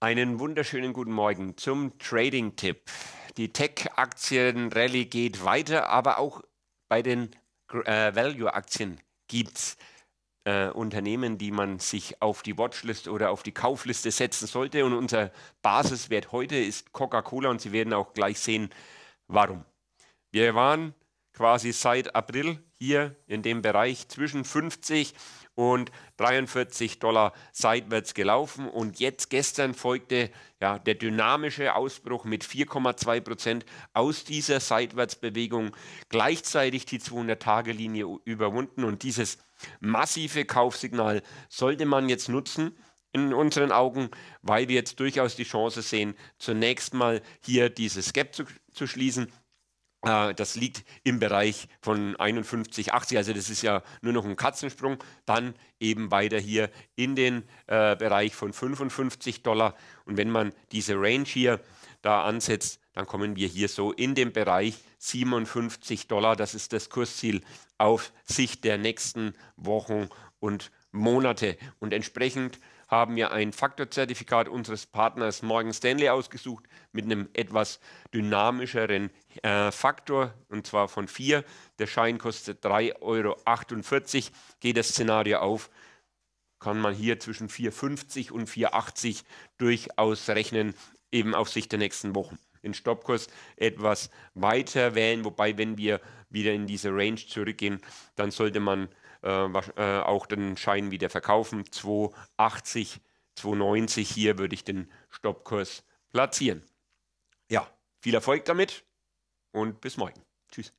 Einen wunderschönen guten Morgen zum Trading-Tipp. Die Tech-Aktien-Rallye geht weiter, aber auch bei den äh, Value-Aktien gibt es äh, Unternehmen, die man sich auf die Watchlist oder auf die Kaufliste setzen sollte. Und unser Basiswert heute ist Coca-Cola und Sie werden auch gleich sehen, warum. Wir waren quasi seit April hier in dem Bereich zwischen 50 und 43 Dollar seitwärts gelaufen. Und jetzt gestern folgte ja, der dynamische Ausbruch mit 4,2 Prozent aus dieser Seitwärtsbewegung, gleichzeitig die 200-Tage-Linie überwunden. Und dieses massive Kaufsignal sollte man jetzt nutzen in unseren Augen, weil wir jetzt durchaus die Chance sehen, zunächst mal hier dieses Gap zu, zu schließen, äh, das liegt im Bereich von 51,80, also das ist ja nur noch ein Katzensprung. Dann eben weiter hier in den äh, Bereich von 55 Dollar. Und wenn man diese Range hier da ansetzt, dann kommen wir hier so in den Bereich 57 Dollar. Das ist das Kursziel auf Sicht der nächsten Wochen und Monate. Monate. Und entsprechend haben wir ein Faktorzertifikat unseres Partners Morgan Stanley ausgesucht mit einem etwas dynamischeren äh, Faktor und zwar von 4. Der Schein kostet 3,48 Euro. Geht das Szenario auf, kann man hier zwischen 4,50 und 4,80 durchaus rechnen, eben auf Sicht der nächsten Wochen den Stoppkurs etwas weiter wählen. Wobei, wenn wir wieder in diese Range zurückgehen, dann sollte man äh, äh auch den Schein wieder verkaufen. 280, 290 hier würde ich den Stoppkurs platzieren. Ja, viel Erfolg damit und bis morgen. Tschüss.